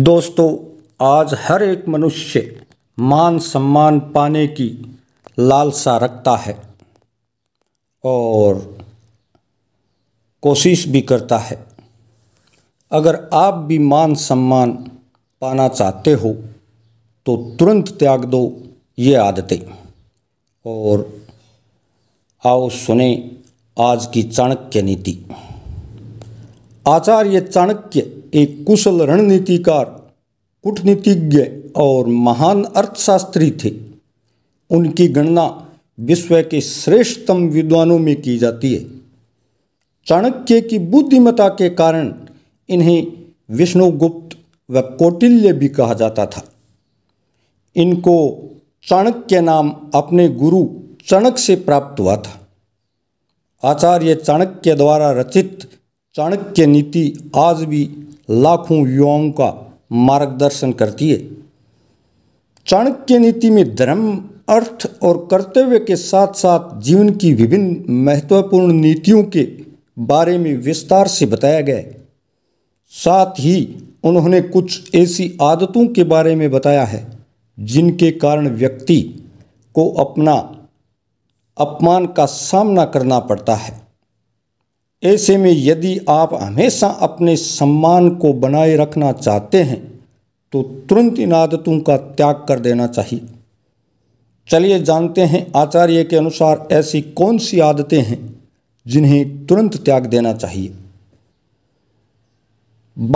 दोस्तों आज हर एक मनुष्य मान सम्मान पाने की लालसा रखता है और कोशिश भी करता है अगर आप भी मान सम्मान पाना चाहते हो तो तुरंत त्याग दो ये आदतें और आओ सुने आज की चाणक्य नीति आचार्य चाणक्य एक कुशल रणनीतिकार कूटनीतिज्ञ और महान अर्थशास्त्री थे उनकी गणना विश्व के श्रेष्ठतम विद्वानों में की जाती है चाणक्य की बुद्धिमता के कारण इन्हें विष्णुगुप्त व कौटिल्य भी कहा जाता था इनको चाणक्य नाम अपने गुरु चणक से प्राप्त हुआ था आचार्य चाणक्य द्वारा रचित चाणक्य नीति आज भी लाखों युवाओं का मार्गदर्शन करती है चाणक्य नीति में धर्म अर्थ और कर्तव्य के साथ साथ जीवन की विभिन्न महत्वपूर्ण नीतियों के बारे में विस्तार से बताया गया है साथ ही उन्होंने कुछ ऐसी आदतों के बारे में बताया है जिनके कारण व्यक्ति को अपना अपमान का सामना करना पड़ता है ऐसे में यदि आप हमेशा अपने सम्मान को बनाए रखना चाहते हैं तो तुरंत इन आदतों का त्याग कर देना चाहिए चलिए जानते हैं आचार्य के अनुसार ऐसी कौन सी आदतें हैं जिन्हें तुरंत त्याग देना चाहिए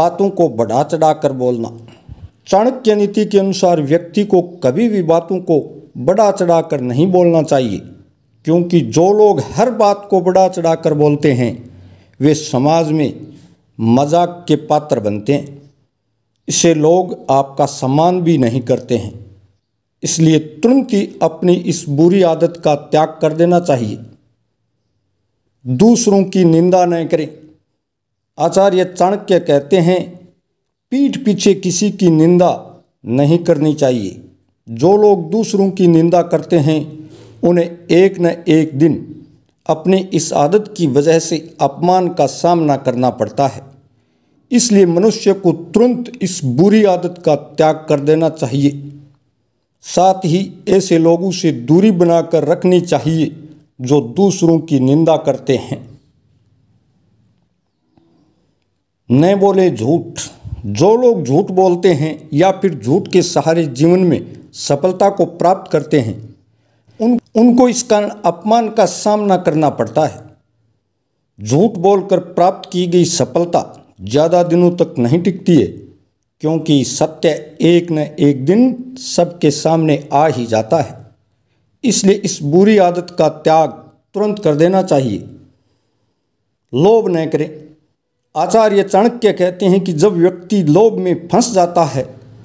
बातों को बढ़ा चढ़ा कर बोलना चाणक्य नीति के अनुसार व्यक्ति को कभी भी बातों को बढ़ा चढ़ा कर नहीं बोलना चाहिए क्योंकि जो लोग हर बात को बढ़ा चढ़ा कर बोलते हैं वे समाज में मजाक के पात्र बनते हैं इसे लोग आपका सम्मान भी नहीं करते हैं इसलिए तुरंत ही अपनी इस बुरी आदत का त्याग कर देना चाहिए दूसरों की निंदा न करें आचार्य चाणक्य कहते हैं पीठ पीछे किसी की निंदा नहीं करनी चाहिए जो लोग दूसरों की निंदा करते हैं उन्हें एक न एक दिन अपने इस आदत की वजह से अपमान का सामना करना पड़ता है इसलिए मनुष्य को तुरंत इस बुरी आदत का त्याग कर देना चाहिए साथ ही ऐसे लोगों से दूरी बनाकर रखनी चाहिए जो दूसरों की निंदा करते हैं न बोले झूठ जो लोग झूठ बोलते हैं या फिर झूठ के सहारे जीवन में सफलता को प्राप्त करते हैं उन उनको कारण अपमान का सामना करना पड़ता है झूठ बोलकर प्राप्त की गई सफलता ज़्यादा दिनों तक नहीं टिकती है क्योंकि सत्य एक न एक दिन सबके सामने आ ही जाता है इसलिए इस बुरी आदत का त्याग तुरंत कर देना चाहिए लोभ न करें आचार्य चाणक्य कहते हैं कि जब व्यक्ति लोभ में फंस जाता है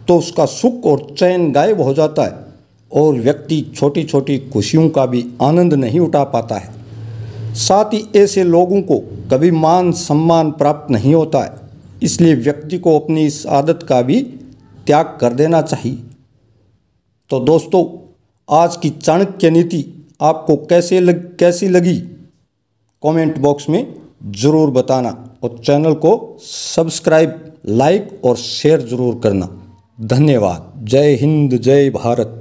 तो उसका सुख और चैन गायब हो जाता है और व्यक्ति छोटी छोटी खुशियों का भी आनंद नहीं उठा पाता है साथ ही ऐसे लोगों को कभी मान सम्मान प्राप्त नहीं होता है इसलिए व्यक्ति को अपनी इस आदत का भी त्याग कर देना चाहिए तो दोस्तों आज की चाणक्य नीति आपको कैसे लग कैसी लगी कमेंट बॉक्स में ज़रूर बताना और चैनल को सब्सक्राइब लाइक और शेयर ज़रूर करना धन्यवाद जय हिंद जय भारत